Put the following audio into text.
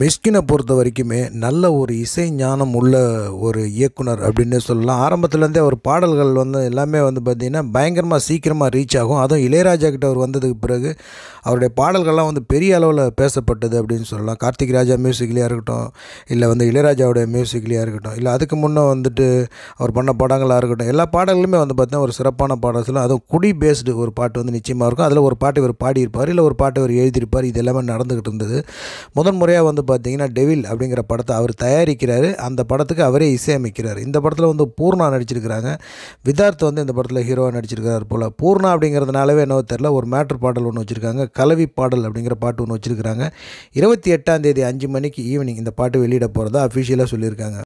பெஸ்கினை பொறுத்த வரைக்குமே நல்ல ஒரு இசை ஞானம் உள்ள ஒரு இயக்குனர் அப்படின்னு சொல்லலாம் ஆரம்பத்துலேருந்தே அவர் பாடல்கள் வந்து எல்லாமே வந்து பார்த்திங்கன்னா பயங்கரமாக சீக்கிரமாக ரீச் ஆகும் அதுவும் இளையராஜா கிட்ட அவர் வந்ததுக்கு பிறகு அவருடைய பாடல்கள்லாம் வந்து பெரிய அளவில் பேசப்பட்டது அப்படின்னு சொல்லலாம் கார்த்திக் ராஜா மியூசிக்லேயாக இருக்கட்டும் இல்லை வந்து இளையராஜாவுடைய மியூசிக்லேயாக இருக்கட்டும் இல்லை அதுக்கு முன்னே வந்துட்டு அவர் பண்ண படங்களாக இருக்கட்டும் எல்லா பாடல்களுமே வந்து பார்த்திங்கன்னா ஒரு சிறப்பான பாடல் அதுவும் குடி பேஸ்டு ஒரு பாட்டு வந்து நிச்சயமாக இருக்கும் அதில் ஒரு பாட்டு இவர் பாடியிருப்பார் இல்லை ஒரு பாட்டு இவர் எழுதியிருப்பார் இது எல்லாமே நடந்துக்கிட்டு இருந்தது முதன் முறையாக வந்து பார்த்தீங்கன்னா டெவில் அப்படிங்கிற படத்தை அவர் தயாரிக்கிறார் அந்த படத்துக்கு அவரே இசையமைக்கிறார் இந்த படத்தில் வந்து பூர்ணா நடிச்சிருக்கிறாங்க விதார்த் வந்து இந்த படத்தில் ஹீரோவாக நடிச்சிருக்கிறார் போல் பூர்ணா அப்படிங்கிறதுனாலவே என்னவோ தெரில ஒரு மேட்ரு பாடல் ஒன்று வச்சுருக்காங்க கலவி பாடல் அப்படிங்கிற பாட்டு ஒன்று வச்சுருக்காங்க இருபத்தி எட்டாம் தேதி அஞ்சு மணிக்கு ஈவினிங் இந்த பாட்டு வெளியிட போகிறதா அஃபிஷியலாக சொல்லியிருக்காங்க